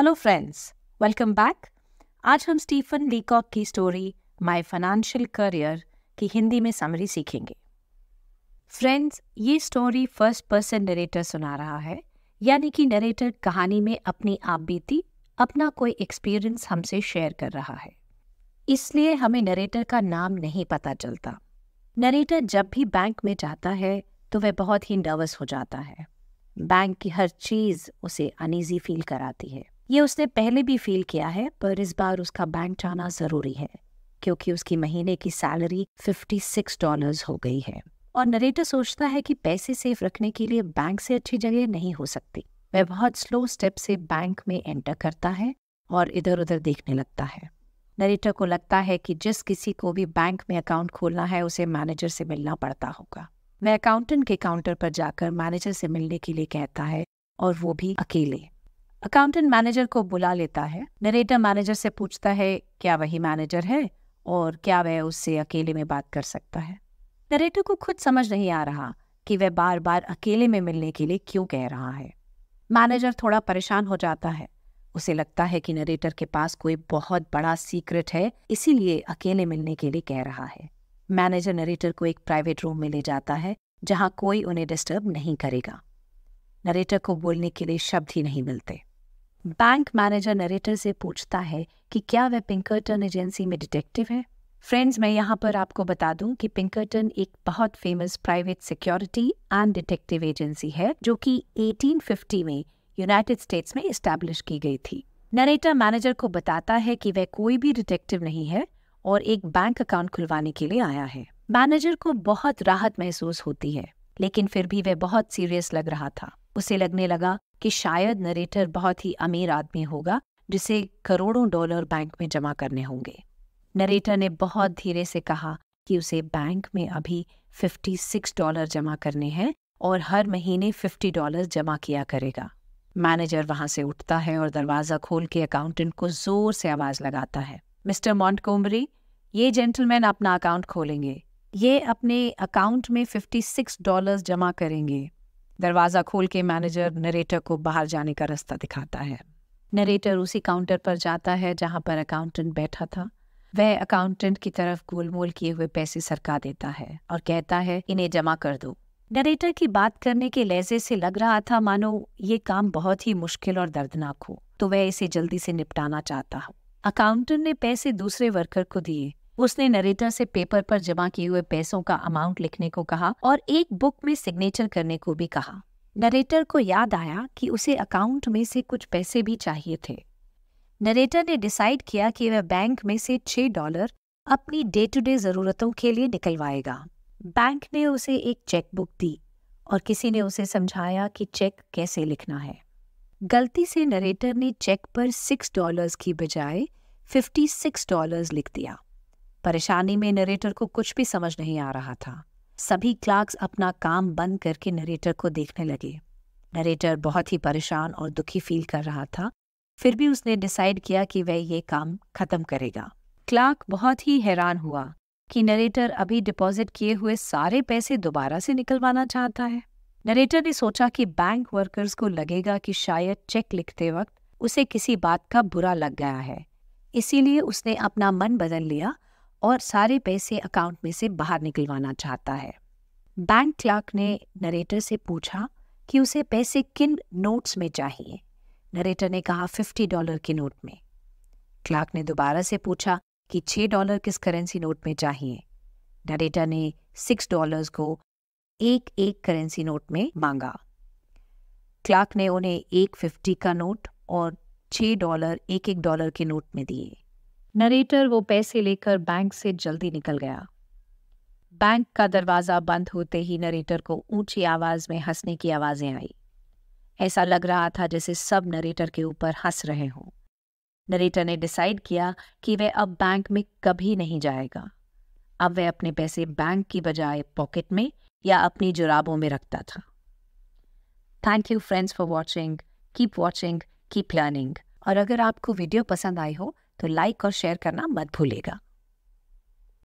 hello friends welcome back आज हम Stephen लीकॉक की स्टोरी माय फाइनेंशियल करियर की हिंदी में समरी सीखेंगे फ्रेंड्स ये स्टोरी फर्स्ट पर्सन नरेटर सुना रहा है यानी कि नरेटर कहानी में अपनी आप बीती अपना कोई एक्सपीरियंस हमसे शेयर कर रहा है इसलिए हमें नरेटर का नाम नहीं पता चलता नरेटर जब भी बैंक में जाता है तो वह बहुत ही नर्वस हो जाता है बैंक की हर चीज़ उसे अनईजी फील कराती है ये उसने पहले भी फील किया है पर इस बार उसका बैंक जाना ज़रूरी है क्योंकि उसकी महीने की सैलरी फिफ्टी सिक्स डॉलर्स हो गई है और नरेटर सोचता है कि पैसे सेफ रखने के लिए बैंक से अच्छी जगह नहीं हो सकती वह बहुत स्लो स्टेप से बैंक में एंटर करता है और इधर उधर देखने लगता है नरेटर को लगता है कि जिस किसी को भी बैंक में अकाउंट खोलना है उसे मैनेजर से मिलना पड़ता होगा वह अकाउंटेंट के काउंटर पर जाकर मैनेजर से मिलने के लिए कहता है और वो भी अकेले अकाउंटेंट मैनेजर को बुला लेता है नरेटर मैनेजर से पूछता है क्या वही मैनेजर है और क्या वह उससे अकेले में बात कर सकता है नरेटर को खुद समझ नहीं आ रहा कि वह बार बार अकेले में मिलने के लिए क्यों कह रहा है मैनेजर थोड़ा परेशान हो जाता है उसे लगता है कि नरेटर के पास कोई बहुत बड़ा सीक्रेट है इसीलिए अकेले मिलने के लिए कह रहा है मैनेजर नरेटर को एक प्राइवेट रूम में ले जाता है जहां कोई उन्हें डिस्टर्ब नहीं करेगा नरेटर को बोलने के लिए शब्द ही नहीं मिलते बैंक मैनेजर नरेटर से पूछता है कि क्या वह पिंकर्टन एजेंसी में डिटेक्टिव है फ्रेंड्स मैं यहाँ पर आपको बता दूं कि पिंकर्टन एक बहुत famous private security and detective agency है जो कि 1850 में यूनाइटेड स्टेट्स में इस्टेब्लिश की गई थी नरेटर मैनेजर को बताता है कि वह कोई भी डिटेक्टिव नहीं है और एक बैंक अकाउंट खुलवाने के लिए आया है मैनेजर को बहुत राहत महसूस होती है लेकिन फिर भी वह बहुत सीरियस लग रहा था उसे लगने लगा कि शायद नरेटर बहुत ही अमीर आदमी होगा जिसे करोड़ों डॉलर बैंक में जमा करने होंगे नरेटर ने बहुत धीरे से कहा कि उसे बैंक में अभी 56 डॉलर जमा करने हैं और हर महीने 50 डॉलर जमा किया करेगा मैनेजर वहां से उठता है और दरवाज़ा खोल के अकाउंटेंट को ज़ोर से आवाज़ लगाता है मिस्टर मॉन्टकोमरी ये जेंटलमैन अपना अकाउंट खोलेंगे ये अपने अकाउंट में 56 डॉलर्स जमा करेंगे दरवाज़ा खोल के मैनेजर नरेटर को बाहर जाने का रास्ता दिखाता है नरेटर उसी काउंटर पर जाता है जहाँ पर अकाउंटेंट बैठा था वह अकाउंटेंट की तरफ गोलमोल किए हुए पैसे सरका देता है और कहता है इन्हें जमा कर दो नरेटर की बात करने के लहजे से लग रहा था मानो ये काम बहुत ही मुश्किल और दर्दनाक हो तो वह इसे जल्दी से निपटाना चाहता हो अकाउंटेंट ने पैसे दूसरे वर्कर को दिए उसने नरेटर से पेपर पर जमा किए हुए पैसों का अमाउंट लिखने को कहा और एक बुक में सिग्नेचर करने को भी कहा नरेटर को याद आया कि उसे अकाउंट में से कुछ पैसे भी चाहिए थे नरेटर ने डिसाइड किया कि वह बैंक में से छह डॉलर अपनी डे टू डे ज़रूरतों के लिए निकलवाएगा बैंक ने उसे एक चेक बुक दी और किसी ने उसे समझाया कि चेक कैसे लिखना है गलती से नरेटर ने चेक पर सिक्स डॉलर्स की बजाय फिफ्टी सिक्स डॉलर्स लिख दिया परेशानी में नरेटर को कुछ भी समझ नहीं आ रहा था सभी क्लार्क्स अपना काम बंद करके नरेटर को देखने लगे नरेटर बहुत ही परेशान और दुखी फील कर रहा था फिर भी उसने डिसाइड किया कि वह ये काम खत्म करेगा क्लार्क बहुत ही हैरान हुआ कि नरेटर अभी डिपॉजिट किए हुए सारे पैसे दोबारा से निकलवाना चाहता है नरेटर ने सोचा कि बैंक वर्कर्स को लगेगा कि शायद चेक लिखते वक्त उसे किसी बात का बुरा लग गया है इसीलिए उसने अपना मन बदल लिया और सारे पैसे अकाउंट में से बाहर निकलवाना चाहता है बैंक क्लर्क ने नरेटर से पूछा कि उसे पैसे किन नोट्स में चाहिए नरेटर ने कहा फिफ्टी डॉलर के नोट में क्लर्क ने दोबारा से पूछा कि छः डॉलर किस करेंसी नोट में चाहिए नरेटर ने सिक्स डॉलर्स को एक एक करेंसी नोट में मांगा क्लार्क ने उन्हें एक फिफ्टी का नोट और छः डॉलर एक एक डॉलर के नोट में दिए नरेटर वो पैसे लेकर बैंक से जल्दी निकल गया बैंक का दरवाजा बंद होते ही नरेटर को ऊंची आवाज में हंसने की आवाजें आई ऐसा लग रहा था जैसे सब नरेटर के ऊपर हंस रहे हों नरेटर ने डिसाइड किया कि वह अब बैंक में कभी नहीं जाएगा अब वह अपने पैसे बैंक की बजाय पॉकेट में या अपनी जुराबों में रखता था thank you friends for watching keep watching keep learning और अगर आपको वीडियो पसंद आई हो तो लाइक और शेयर करना मत भूलेगा